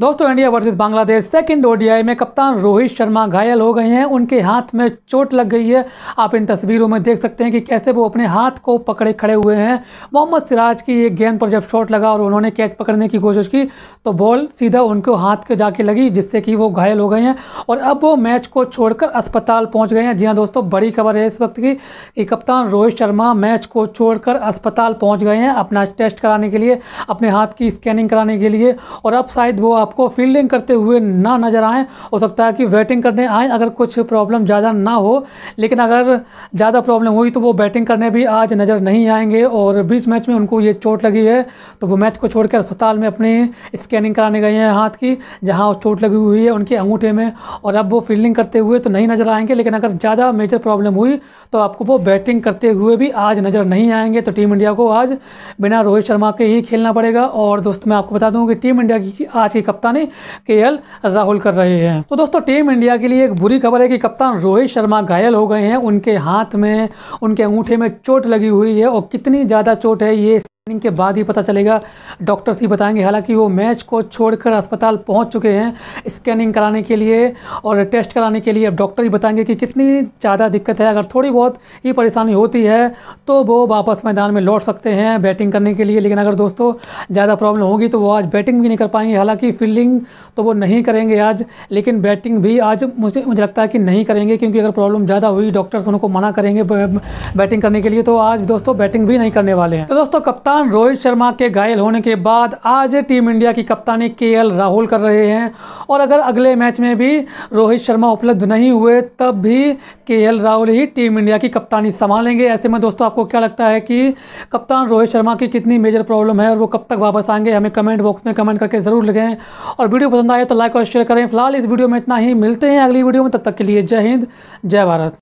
दोस्तों India versus Bangladesh second ODI में कप्तान रोहित शर्मा घायल हो गए हैं उनके हाथ में चोट लग गई है आप इन तस्वीरों में देख सकते हैं कि कैसे वो अपने हाथ को पकड़े खड़े हुए हैं मोहम्मद सिराज की एक गेंद पर जब चोट लगा और उन्होंने कैच पकड़ने की कोशिश की तो बॉल सीधा उनको हाथ के जाके लगी जिससे कि वो घायल हो गए हैं और अब वो मैच को छोड़कर अस्पताल पहुँच गए हैं जी हाँ दोस्तों बड़ी खबर है इस वक्त की कि कप्तान रोहित शर्मा मैच को छोड़कर अस्पताल पहुँच गए हैं अपना टेस्ट कराने के लिए अपने हाथ की स्कैनिंग कराने के लिए और अब शायद वो आपको फील्डिंग करते हुए ना नज़र आएँ हो सकता है कि बैटिंग करने आए अगर कुछ प्रॉब्लम ज़्यादा ना हो लेकिन अगर ज़्यादा प्रॉब्लम हुई तो वो बैटिंग करने भी आज नज़र नहीं आएंगे और बीच मैच में उनको ये चोट लगी है तो वो मैच को छोड़कर अस्पताल में अपनी स्कैनिंग कराने गए हैं हाथ की जहाँ चोट लगी हुई है उनके अंगूठे में और अब वो फील्डिंग करते हुए तो नहीं नज़र आएंगे लेकिन अगर ज़्यादा मेजर प्रॉब्लम हुई तो आपको वो बैटिंग करते हुए भी आज नज़र नहीं आएंगे तो टीम इंडिया को आज बिना रोहित शर्मा के ही खेलना पड़ेगा और दोस्तों मैं आपको बता दूँ कि टीम इंडिया की आज की कप्तानी के राहुल कर रहे हैं तो दोस्तों टीम इंडिया के लिए एक बुरी खबर है कि कप्तान रोहित शर्मा घायल हो गए हैं उनके हाथ में उनके अंगूठे में चोट लगी हुई है और कितनी ज़्यादा चोट है ये के बाद ही पता चलेगा डॉक्टर्स ही बताएंगे हालांकि वो मैच को छोड़कर अस्पताल पहुंच चुके हैं स्कैनिंग कराने के लिए और टेस्ट कराने के लिए अब डॉक्टर ही बताएंगे कि कितनी ज़्यादा दिक्कत है अगर थोड़ी बहुत ही परेशानी होती है तो वो वापस मैदान में लौट सकते हैं बैटिंग करने के लिए लेकिन अगर दोस्तों ज़्यादा प्रॉब्लम होगी तो वो आज बैटिंग भी नहीं कर पाएंगे हालाँकि फील्डिंग तो वो नहीं करेंगे आज लेकिन बैटिंग भी आज मुझे मुझे लगता है कि नहीं करेंगे क्योंकि अगर प्रॉब्लम ज़्यादा हुई डॉक्टर्स उनको मना करेंगे बैटिंग करने के लिए तो आज दोस्तों बैटिंग भी नहीं करने वाले हैं तो दोस्तों कप्तान कप्तान रोहित शर्मा के घायल होने के बाद आज टीम इंडिया की कप्तानी के एल राहुल कर रहे हैं और अगर अगले मैच में भी रोहित शर्मा उपलब्ध नहीं हुए तब भी के एल राहुल ही टीम इंडिया की कप्तानी संभालेंगे ऐसे में दोस्तों आपको क्या लगता है कि कप्तान रोहित शर्मा की कितनी मेजर प्रॉब्लम है और वो कब तक वापस आएंगे हमें कमेंट बॉक्स में कमेंट करके ज़रूर लिखें और वीडियो पसंद आए तो लाइक और शेयर करें फिलहाल इस वीडियो में इतना ही मिलते हैं अगली वीडियो में तब तक के लिए जय हिंद जय भारत